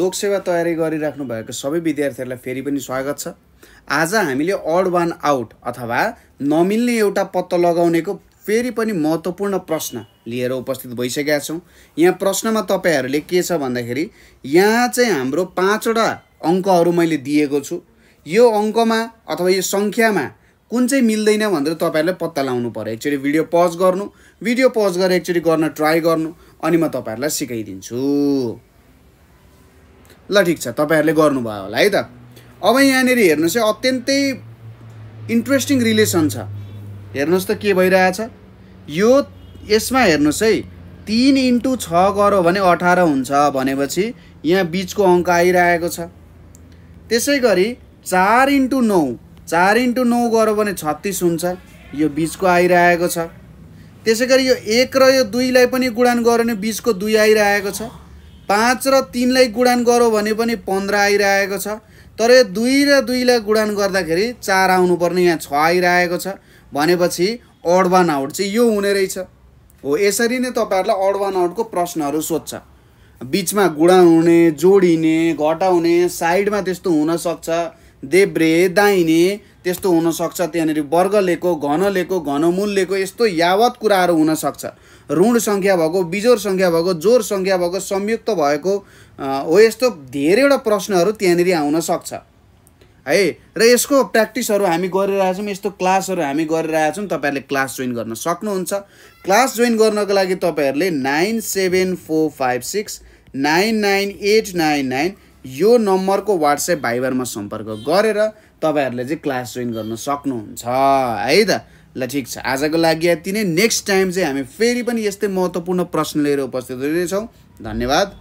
लोकसेवा तयारी गरिराख्नु भएको सबै विद्यार्थीहरूलाई फेरि पनि स्वागत छ आज हामीले अड वान आउट अथवा नमिल्ने एउटा पत्तो लगाउनेको फेरि पनि महत्त्वपूर्ण प्रश्न लिएर उपस्थित भइसकेका छौँ यहाँ प्रश्नमा तपाईँहरूले के छ भन्दाखेरि यहाँ चाहिँ हाम्रो पाँचवटा अङ्कहरू मैले दिएको छु यो अङ्कमा अथवा यो सङ्ख्यामा कुन चाहिँ मिल्दैन भनेर तपाईँहरूले पत्ता लाउनु पऱ्यो एकचोटि भिडियो पज गर्नु भिडियो पज गरेर एकचोटि गर्न ट्राई गर्नु अनि म तपाईँहरूलाई सिकाइदिन्छु ल ठिक छ तपाईँहरूले गर्नुभयो होला है त अब यहाँनिर हेर्नुहोस् है अत्यन्तै इन्ट्रेस्टिङ रिलेसन छ हेर्नुहोस् त के भइरहेछ यो यसमा हेर्नुहोस् है तिन इन्टु छ गऱ्यो भने अठार हुन्छ भनेपछि यहाँ बिचको अङ्क आइरहेको छ त्यसै गरी चार इन्टु नौ चार इन्टु नौ गऱ्यो भने छत्तिस हुन्छ यो बिचको आइरहेको छ त्यसै गरी यो एक र यो दुईलाई पनि गुणान गऱ्यो भने बिचको दुई आइरहेको छ पाँच र तिनलाई गुडान गरौँ भने पनि पन्ध्र आइरहेको छ तर दुई र दुईलाई गुडान गर्दाखेरि चार आउनुपर्ने यहाँ छ आइरहेको छ भनेपछि अड वान आउट चाहिँ यो हुने रहेछ हो यसरी नै तपाईँहरूलाई अड वान आउटको प्रश्नहरू सोध्छ बिचमा गुडान हुने जोडिने घटाउने साइडमा त्यस्तो हुनसक्छ देब्रे दाहिने त्यस्तो हुनसक्छ त्यहाँनिर वर्ग लिएको घन लिएको घनमूल लिएको यस्तो यावत कुराहरू हुनसक्छ ऋण सङ्ख्या भएको बिजोर सङ्ख्या भएको जोर सङ्ख्या भएको संयुक्त भएको हो यस्तो धेरैवटा प्रश्नहरू त्यहाँनिर आउनसक्छ है र यसको प्र्याक्टिसहरू हामी गरिरहेछौँ यस्तो क्लासहरू हामी गरिरहेछौँ तपाईँहरूले क्लास जोइन गर्न सक्नुहुन्छ क्लास जोइन गर्नको लागि तपाईँहरूले nine seven four five six nine nine eight nine nine यो नम्बरको वाट्सएप भाइबरमा सम्पर्क गरेर तपाईँहरूले चाहिँ क्लास जोइन गर्न सक्नुहुन्छ है त ल ठिक छ आजको लागि यति नै नेक्स्ट टाइम चाहिँ हामी फेरि पनि यस्तै महत्त्वपूर्ण प्रश्न लिएर उपस्थित हुनेछौँ धन्यवाद